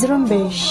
Zirumbesh.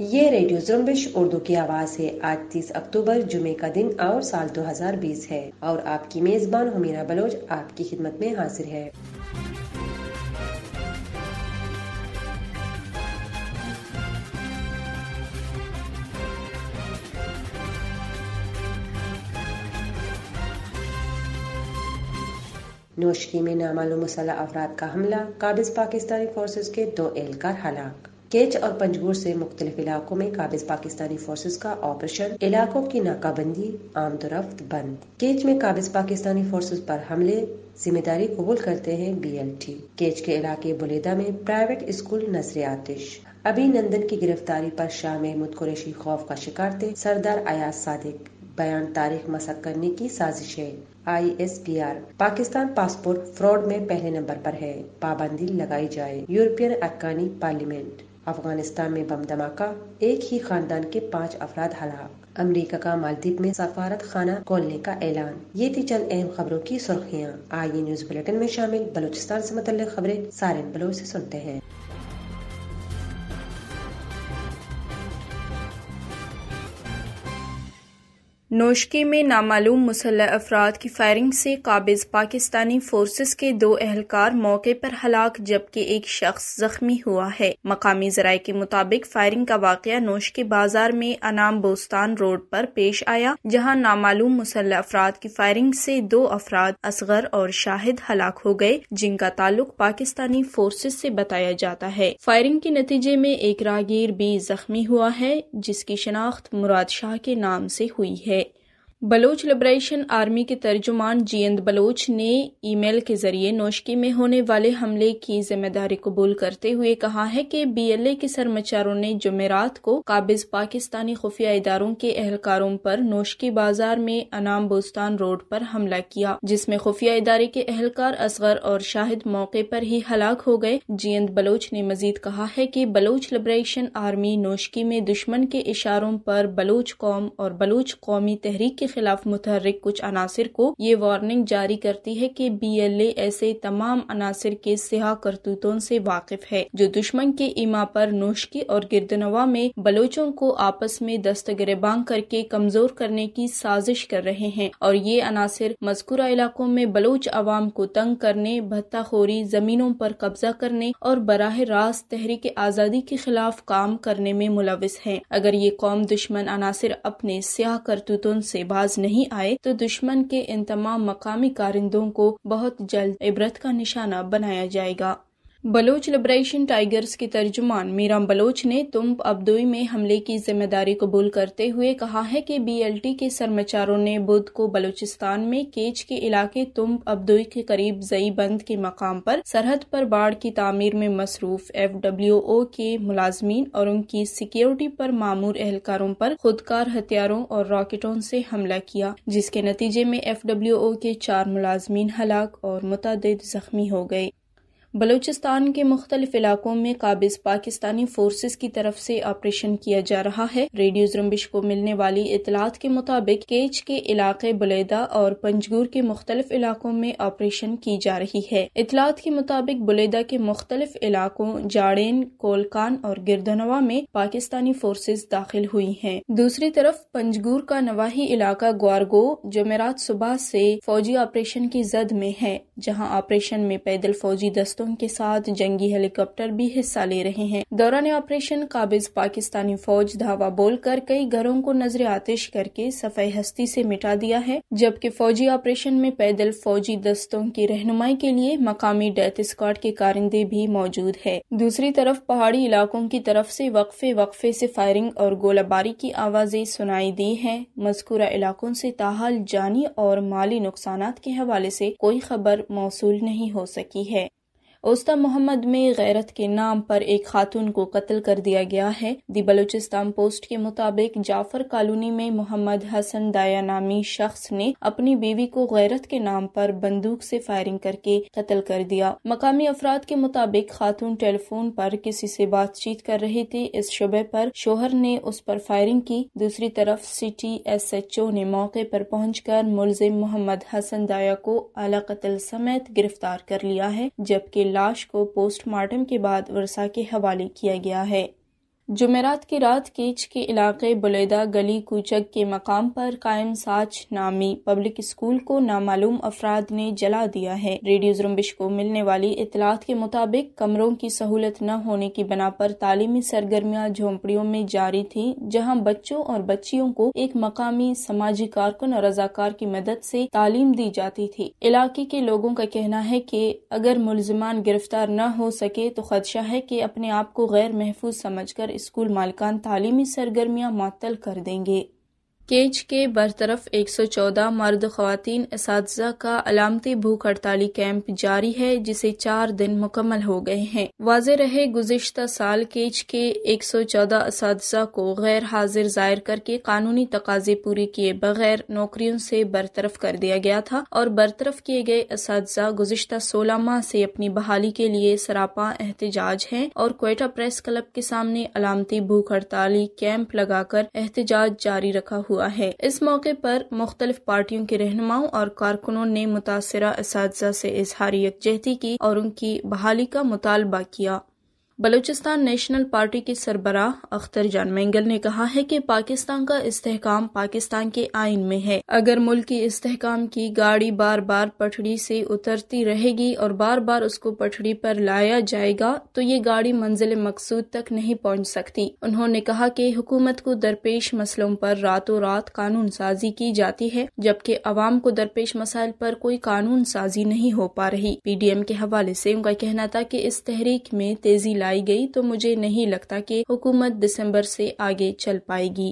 ये radio जुम्बिश Urdu की आवाज़ है आज 30 अक्टूबर जुमे का दिन और साल 2020 है और आपकी मेज़बान हमीरा बलोच आपकी खिदमत में हाजिर है नौशरी में नामालूम मुसल्ह अफराद का हमला काबिज पाकिस्तानी फोर्सेज के दो एहलकार हलाक केच और पंजगुर से मुख्तलिफ इलाकों में काबिज पाकिस्तानी फोर्सेज का ऑपरेशन इलाकों की नाकाबंदी आमदोरफ्त बंद केच में काबिज पाकिस्तानी फोर्सेज पर हमले जिम्मेदारी कबूल करते हैं बी एल टी केच के इलाके बुलेदा में प्राइवेट स्कूल नजर आतिश अभी नंदन की गिरफ्तारी पर शाह महमूद कुरेशी खौफ का शिकार थे सरदार अयाज सादिक बयान तारीख मसक करने की साजिश है आर पाकिस्तान पासपोर्ट फ्रॉड में पहले नंबर पर है पाबंदी लगाई जाए यूरोपियन अफगानी पार्लियामेंट अफगानिस्तान में बम धमाका एक ही खानदान के पाँच अफराद हलाक अमेरिका का मालदीप में सफारत खाना खोलने का ऐलान ये थी चंद अहम खबरों की सुर्खियाँ आइए न्यूज बुलेटिन में शामिल बलूचिस्तान से मतलब खबरें सारे बलोच से सुनते हैं नौशके में नामालूम मुसल अफराद की फायरिंग से काबिज पाकिस्तानी फोर्सेस के दो एहलकार मौके पर हलाक जबकि एक शख्स जख्मी हुआ है मकामी जराये के मुताबिक फायरिंग का वाक़ नौशके बाजार में अनाम बोस्तान रोड पर पेश आया जहां नामालूम मुसल अफराद की फायरिंग से दो अफराद असगर और शाहिद हलाक हो गए जिनका ताल्लुक पाकिस्तानी फोर्सेज से बताया जाता है फायरिंग के नतीजे में एक रागीर भी जख्मी हुआ है जिसकी शनाख्त मुराद शाह के नाम से हुई है बलोच लिबरेशन आर्मी के तर्जुमान जियंद बलोच ने ईमेल के जरिए नोशकी में होने वाले हमले की जिम्मेदारी कबूल करते हुए कहा है कि बीएलए के सरमचारों ने जमेरात को काबिज पाकिस्तानी खुफिया इदारों के एहलकारों पर नौशकी बाजार में अनाम बोस्तान रोड पर हमला किया जिसमें खुफिया इदारे के एहलकार असगर और शाहिद मौके पर ही हलाक हो गए जियंद बलोच ने मजीद कहा है की बलोच लिबरेशन आर्मी नौशकी में दुश्मन के इशारों पर बलोच कौम और बलोच कौमी तहरीक के के खिलाफ मुतहरिक कुछ अनासर को ये वार्निंग जारी करती है की बी एल ए ऐसे तमाम अनासर के सिहा करतूतों से वाकिफ है जो दुश्मन के इमा पर नोशकी और गिरदनवा में बलोचों को आपस में दस्तगरेबांग करके कमजोर करने की साजिश कर रहे हैं और ये अनासर मजकूरा इलाकों में बलोच आवाम को तंग करने भत्ताखोरी जमीनों पर कब्जा करने और बराह रास्त तहरीक आज़ादी के खिलाफ काम करने में मुलविस है अगर ये कौम दुश्मन अनासर अपने स्याह करतूतों से बाज नहीं आए तो दुश्मन के इन तमाम मकामी कारिंदों को बहुत जल्द इबरत का निशाना बनाया जाएगा बलोच लिबरेशन टाइगर्स के तर्जुमान मीराम बलोच ने तुम अब्दोई में हमले की जिम्मेदारी कबूल करते हुए कहा है कि बीएलटी के सरमचारों ने बुध को बलूचिस्तान में केच के इलाके तुम अब्दोई के करीब जई बंद के मकाम पर सरहद पर बाढ़ की तामीर में मसरूफ एफ डब्ल्यू ओ के मुलाजमीन और उनकी सिक्योरिटी पर मामूर एहलकारों पर खुदकार हथियारों और रॉकेटों से हमला किया जिसके नतीजे में एफ डब्ल्यू ओ के चार मुलाजमीन हलाक और मुतद जख्मी हो गए बलूचिस्तान के मुख्तलिफ इलाकों में काबिज पाकिस्तानी फोर्सेज की तरफ से ऑपरेशन किया जा रहा है रेडियो जुम्बिश को मिलने वाली इतलात के मुताबिक केच के इलाके बुलेदा और पंजगूर के मुख्तलिफ इलाकों में ऑपरेशन की जा रही है इतलात के मुताबिक बुलेदा के मुख्तलिफ इलाकों जाड़ेन कोलकान और गिरधनवा में पाकिस्तानी फोर्सेज दाखिल हुई है दूसरी तरफ पंजगूर का नवाही इलाका ग्वारगो जमेरात सुबह ऐसी फौजी ऑपरेशन की जद में है जहाँ ऑपरेशन में पैदल फौजी दस्तों ताकतों के साथ जंगी हेलीकॉप्टर भी हिस्सा ले रहे हैं दौरान ऑपरेशन काबिज पाकिस्तानी फौज धावा बोलकर कई घरों को नजर आतिश करके सफाई हस्ती से मिटा दिया है जबकि फौजी ऑपरेशन में पैदल फौजी दस्तों की रहनुमाई के लिए मकामी डेथ स्क्वाड के कारिंदे भी मौजूद है दूसरी तरफ पहाड़ी इलाकों की तरफ से वक्फे वक्फे से फायरिंग और गोलाबारी की आवाजें सुनाई दी हैं मजकूरा इलाकों से ताहाल जानी और माली नुकसान के हवाले से कोई खबर मौसू नहीं हो सकी है औस्ता मोहम्मद में गैरत के नाम पर एक खातून को कत्ल कर दिया गया है दी बलूचिस्तान पोस्ट के मुताबिक जाफर कॉलोनी में मोहम्मद हसन दाया नामी शख्स ने अपनी बीवी को गैरत के नाम पर बंदूक से फायरिंग करके कत्ल कर दिया मकामी अफराद के मुताबिक खातून टेलीफोन पर किसी से बातचीत कर रही थी इस शुबे पर शोहर ने उस पर फायरिंग की दूसरी तरफ सिटी एस एच ओ ने मौके पर कर मुलजिम मोहम्मद हसन दाया को आला कत्ल समेत गिरफ्तार कर लिया है जबकि लाश को पोस्टमार्टम के बाद वर्षा के हवाले किया गया है जमेरात की रात कीच के इलाके बुलेदा गली कूचक के मकाम पर कायम साच नामी पब्लिक स्कूल को नामालूम अफराद ने जला दिया है रेडियो जुम्बिश को मिलने वाली इतलात के मुताबिक कमरों की सहूलत न होने की बना पर तालीमी सरगर्मियां झोंपड़ियों में जारी थी जहाँ बच्चों और बच्चियों को एक मकामी समाजी कारकुन और रजाकार की मदद ऐसी तालीम दी जाती थी इलाके के लोगों का कहना है की अगर मुलजमान गिरफ्तार न हो सके तो खदशा है की अपने आप को गैर महफूज समझ कर स्कूल मालकान तालीमी सरगर्मियाँ मअतल कर देंगे केच के बरतरफ एक सौ चौदह मर्द खवतिन इस का अलामती भूख हड़ताली कैंप जारी है जिसे चार दिन मुकम्मल हो गए हैं वाज रहे गुजशत साल केच के एक सौ चौदह इस को गैर हाजिर जायर करके कानूनी तकाजे पूरे किए बगैर नौकरियों से बरतरफ कर दिया गया था और बरतरफ किए गए इस गुजशत सोलह माह से अपनी बहाली के लिए सरापा एहतजाज है और कोयटा प्रेस क्लब के सामने अलामती भूख हड़ताली कैंप लगाकर एहतजाज जारी रखा हुआ हुआ है इस मौके पर मुख्तलिफ पार्टियों के रहनुमाओं और कारकुनों ने मुतासर इस से इजहार यकजहती की और उनकी बहाली का मुतालबा किया बलूचिस्तान नेशनल पार्टी के सरबराह अख्तर जान मैंगल ने कहा है कि पाकिस्तान का इस्तेकाम पाकिस्तान के आइन में है अगर मुल्क की इस्तेकाम की गाड़ी बार बार पटड़ी से उतरती रहेगी और बार बार उसको पटड़ी पर लाया जाएगा तो ये गाड़ी मंजिल मकसूद तक नहीं पहुंच सकती उन्होंने कहा कि हुकूमत को दरपेश मसलों पर रातों रात कानून साजी की जाती है जबकि अवाम को दरपेश मसाइल पर कोई कानून साजी नहीं हो पा रही पी डी एम के हवाले ऐसी उनका कहना था की इस तहरीक में तेजी लाई गई तो मुझे नहीं लगता कि हुकूमत दिसंबर से आगे चल पाएगी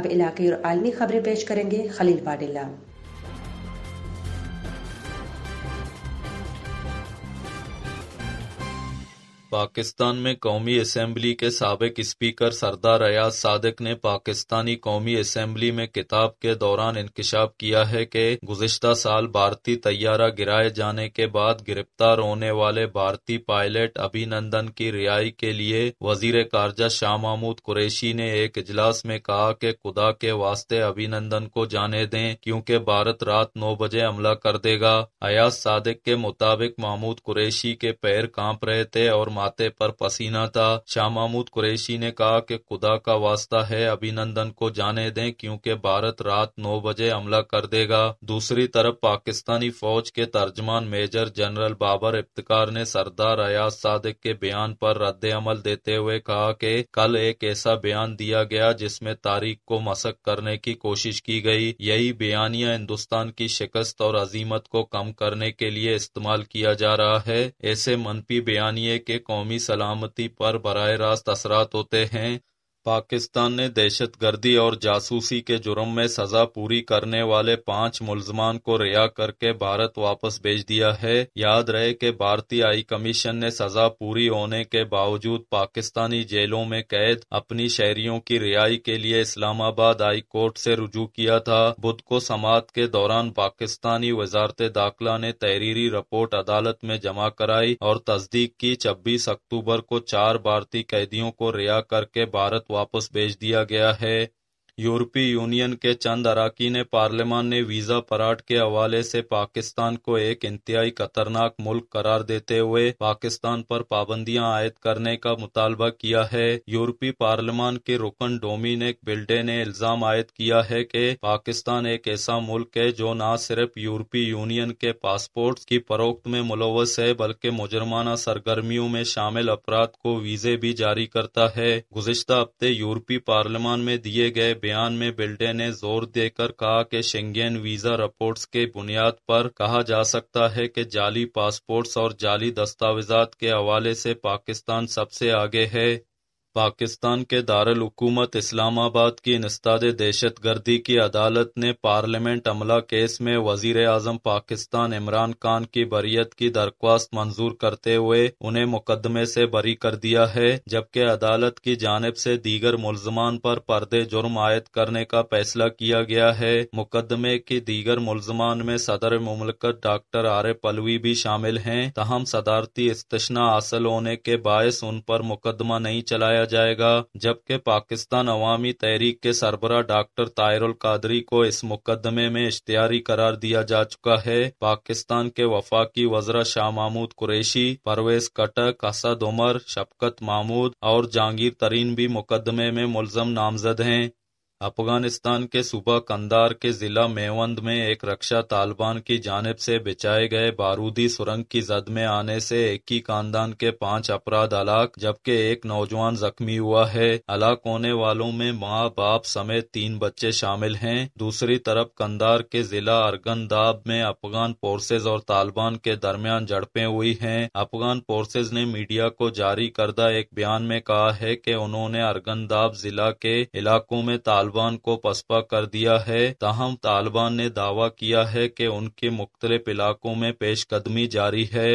अब इलाके और आलमी खबरें पेश करेंगे खलील पाटिला पाकिस्तान में कौमी असम्बली के सबक स्पीकर सरदार अयाज सदक ने पाकिस्तानी कौमी असम्बली में किताब के दौरान इंकशाफ किया है कि गुजशत साल भारतीय तैयारा गिराए जाने के बाद गिरफ्तार होने वाले भारतीय पायलट अभिनंदन की रिहाई के लिए वजीर खारजा शाह महमूद कुरैशी ने एक इजलास में कहा कि खुदा के वास्ते अभिनंदन को जाने दें क्योंकि भारत रात नौ बजे हमला कर देगा अयाज सादिक के मुताबिक महमूद कुरैशी के पैर कांप रहे थे और माथे पर पसीना था शाह महमूद कुरैशी ने कहा कि खुदा का वास्ता है अभिनंदन को जाने दें क्योंकि भारत रात नौ बजे हमला कर देगा दूसरी तरफ पाकिस्तानी फौज के तर्जमान मेजर जनरल बाबर इफ्तार ने सरदार अयाज सादिक के बयान पर रद्द अमल देते हुए कहा कि कल एक ऐसा बयान दिया गया जिसमें तारीख को मसक करने की कोशिश की गई यही बयानिया हिंदुस्तान की शिकस्त और अजीमत को कम करने के लिए इस्तेमाल किया जा रहा है ऐसे मनपी बयानिए के कौमी सलामती पर बरह रास्त असरात होते हैं पाकिस्तान ने दहशतगर्दी और जासूसी के जुर्म में सजा पूरी करने वाले पांच मुलजमान को रिहा करके भारत वापस भेज दिया है याद रहे कि भारतीय हाई कमीशन ने सजा पूरी होने के बावजूद पाकिस्तानी जेलों में कैद अपनी शहरियों की रिहाई के लिए इस्लामाबाद हाई कोर्ट से रुजू किया था बुध को समात के दौरान पाकिस्तानी वजारत दाखिला ने तहरीरी रिपोर्ट अदालत में जमा कराई और तस्दीक की छब्बीस अक्टूबर को चार भारतीय कैदियों को रिहा करके भारत वापस भेज दिया गया है यूरोपीय यूनियन के चंद अरकान पार्लियामान ने वीजा पराठ के हवाले से पाकिस्तान को एक इंतहाई खतरनाक मुल्क करार देते हुए पाकिस्तान पर पाबंदियां आयद करने का मुतालबा किया है यूरोपीय पार्लियामान के रुकन डोमिनिक बिल्डे ने इल्जाम आयद किया है कि पाकिस्तान एक ऐसा मुल्क है जो न सिर्फ यूरोपीय यूनियन के पासपोर्ट की फरोख्त में मुलवस है बल्कि मुजरमाना सरगर्मियों में शामिल अपराध को वीजे भी जारी करता है गुजशत हफ्ते यूरोपीय पार्लियामान में दिए गए बयान में बिल्टे ने जोर देकर कहा कि शेंगेन वीजा रिपोर्ट्स के बुनियाद पर कहा जा सकता है कि जाली पासपोर्ट्स और जाली दस्तावेजात के हवाले से पाकिस्तान सबसे आगे है पाकिस्तान के दारकूमत इस्लामाबाद की इंसदाद दहशत गर्दी की अदालत ने पार्लियामेंट अमला केस में वजीर अजम पाकिस्तान इमरान खान की बरियत की दरख्वास्त मंजूर करते हुए उन्हें मुकदमे से बरी कर दिया है जबकि अदालत की जानब से दीगर मुलजमान पर पर्दे जुर्म आयद करने का फैसला किया गया है मुकदमे की दीगर मुलजमान में सदर ममलकत डॉक्टर आर पलवी भी शामिल हैं तहम सदारती इस्तना हासिल होने के बायस उन पर मुकदमा नहीं चलाया जाएगा जबकि पाकिस्तान अवामी तहरीक के सरबरा डॉक्टर तायरुल कादरी को इस मुकदमे में इश्तियारी करार दिया जा चुका है पाकिस्तान के वफाकी वजरा शाह महमूद कुरैशी परवेज कटक असद उमर शबकत महमूद और जहांगीर तरीन भी मुकदमे में मुलजम नामजद हैं अफगानिस्तान के सूबा कंदार के जिला मेवंद में एक रक्षा तालिबान की जानब से बिछाए गए बारूदी सुरंग की जद में आने से एक ही खानदान के पांच अपराध हलाक जबकि एक नौजवान जख्मी हुआ है हलाक होने वालों में माँ बाप समेत तीन बच्चे शामिल हैं दूसरी तरफ कंदार के जिला अरगन दाब में अफगान फोर्सेज और तालिबान के दरमियान झड़पे हुई है अफगान फोर्सेज ने मीडिया को जारी करदा एक बयान में कहा है की उन्होंने अरगन दाब जिला के इलाकों में तालिबान को पसपा कर दिया है ताहम तालिबान ने दावा किया है कि उनके मुख्तलिफ इलाकों में पेशकदमी जारी है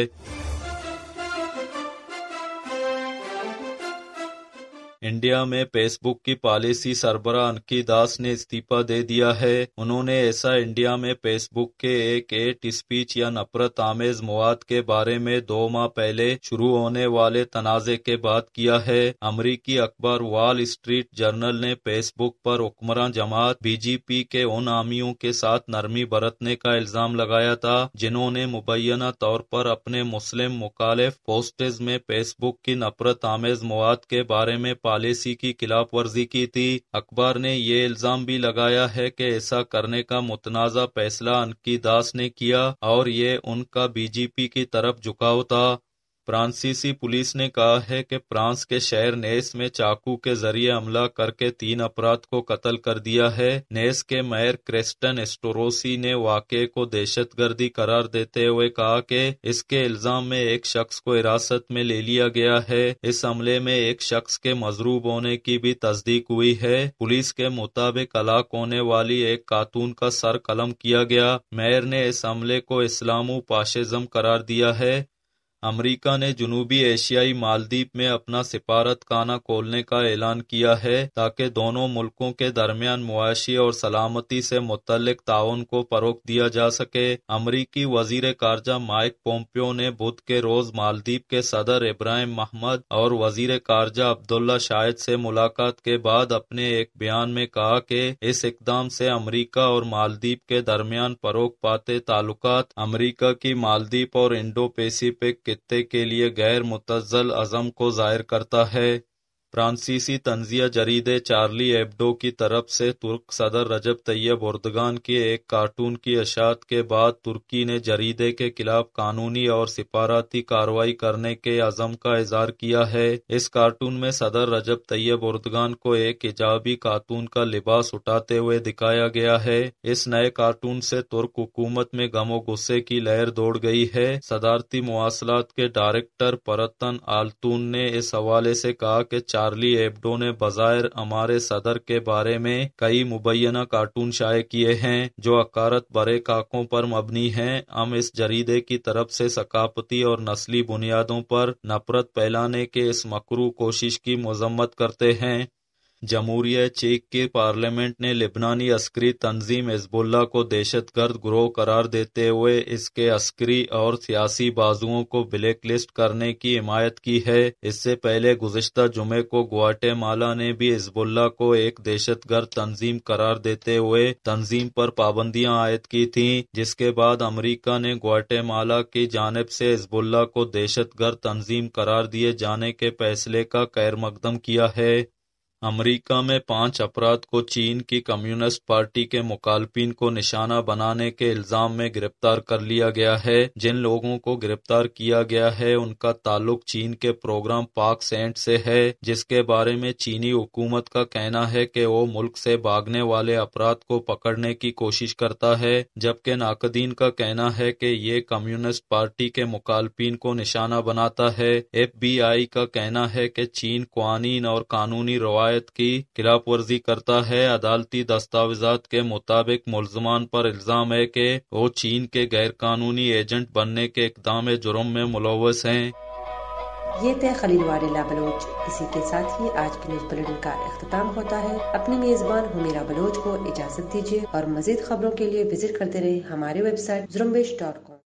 इंडिया में फेसबुक की पॉलिसी सरबरा अनकी दास ने इस्तीफा दे दिया है उन्होंने ऐसा इंडिया में फेसबुक के एक एट स्पीच या नफरत आमेज मवाद के बारे में दो माह पहले शुरू होने वाले तनाजे के बाद किया है अमरीकी अखबार वॉल स्ट्रीट जर्नल ने फेसबुक पर हुक्मरान जमात बीजेपी के उन आमियों के साथ नरमी बरतने का इल्जाम लगाया था जिन्होंने मुबैना तौर पर अपने मुस्लिम मुखालिफ पोस्टेज में फेसबुक की नफरत आमेज मवाद के बारे में पॉलिसी की खिलाफ वर्जी की थी अखबार ने ये इल्जाम भी लगाया है कि ऐसा करने का मुतनाज़ा फैसला अनकी दास ने किया और ये उनका बीजेपी की तरफ झुकाव था फ्रांसीसी पुलिस ने कहा है कि फ्रांस के शहर नेस में चाकू के जरिए हमला करके तीन अपराध को कत्ल कर दिया है नेस के मेयर क्रेस्टन एस्टोरोसी ने वाक़े को दहशतगर्दी करार देते हुए कहा कि इसके इल्जाम में एक शख्स को हिरासत में ले लिया गया है इस हमले में एक शख्स के मजरूब होने की भी तस्दीक हुई है पुलिस के मुताबिक हलाक होने वाली एक खातून का सर कलम किया गया मेयर ने इस हमले को इस्लामू पाशेजम करार दिया है अमेरिका ने जुनूबी एशियाई मालदीप में अपना सिफारत खाना खोलने का ऐलान किया है ताकि दोनों मुल्कों के दरमियान मुआशी और सलामती से मुतल ताउन को फरोख दिया जा सके अमरीकी वजीर खारजा माइक पोम्पियो ने बुध के रोज मालदीप के सदर इब्राहिम महमद और वजीर खारजा अब्दुल्ला शाहिद से मुलाकात के बाद अपने एक बयान में कहा कि इस इकदाम से अमरीका और मालदीप के दरमियान फरोख पाते ताल्लुक अमरीका की मालदीप और इंडो पेसिफिक खत्े के लिए गैर मुतज़ल अज़म को ज़ाहिर करता है फ्रांसीसी तंजिया जरीदे चार्ली एब्डो की तरफ से तुर्क सदर रजब तैयब उर्दगान के एक कार्टून की अशात के बाद तुर्की ने जरीदे के खिलाफ कानूनी और सिफारती कार्रवाई करने के आजम का इजहार किया है इस कार्टून में सदर रजब तैयब उर्दगान को एक हिजाबी कार्टून का लिबास उठाते हुए दिखाया गया है इस नए कार्टून से तुर्क हुकूमत में गमो गुस्से की लहर दौड़ गई है सदारती मुआसलात के डायरेक्टर परतन आलतून ने इस हवाले से कहा कि चार्ली एब्डो ने बज़ाहिर हमारे सदर के बारे में कई मुबैना कार्टून शाये किए हैं जो अकारत बरे काकों पर मबनी है हम इस जरीदे की तरफ से सकाफती और नस्ली बुनियादों पर नफरत फैलाने के इस मकरू कोशिश की मजम्मत करते हैं जमहूरिया चेक की पार्लियामेंट ने लिबनानी अस्करी तंजीम हिजबुल्ला को दहशतगर्द ग्रोह करार देते हुए इसके अस्करी और सियासी बाजुओं को ब्लैक लिस्ट करने की हिमायत की है इससे पहले गुजशत जुमे को ग्वाटेमाला ने भी हिजबुल्ला को एक दहशतगर्द तंजीम करार देते हुए तंजीम पर पाबंदियां आयद की थी जिसके बाद अमरीका ने ग्वाटेमाला की जानब से हिजबुल्ला को दहशतगर्द तंजीम करार दिए जाने के फैसले का कैर मकदम किया है अमेरिका में पांच अपराध को चीन की कम्युनिस्ट पार्टी के मुकालपिन को निशाना बनाने के इल्जाम में गिरफ्तार कर लिया गया है जिन लोगों को गिरफ्तार किया गया है उनका ताल्लुक चीन के प्रोग्राम पाक सेंट से है जिसके बारे में चीनी हुकूमत का कहना है कि वो मुल्क से भागने वाले अपराध को पकड़ने की कोशिश करता है जबकि नाकदीन का कहना है की ये कम्युनिस्ट पार्टी के मुकालपिन को निशाना बनाता है एफ का कहना है की चीन कौन और कानूनी रवायत हिदायत की खिलाफ वर्जी करता है अदालती दस्तावेजात के मुताबिक मुलजमान पर इल्ज़ाम है कि वो चीन के गैर कानूनी एजेंट बनने के इकदाम जुर्म में मुलवस हैं ये थे खलील वारिला बलोच इसी के साथ ही आज के न्यूज बुलेटिन का अख्ताम होता है अपने मेजबान हुमेरा बलोच को इजाजत दीजिए और मजीद खबरों के लिए विजिट करते रहे हमारे वेबसाइट जुर्मेश डॉट कॉम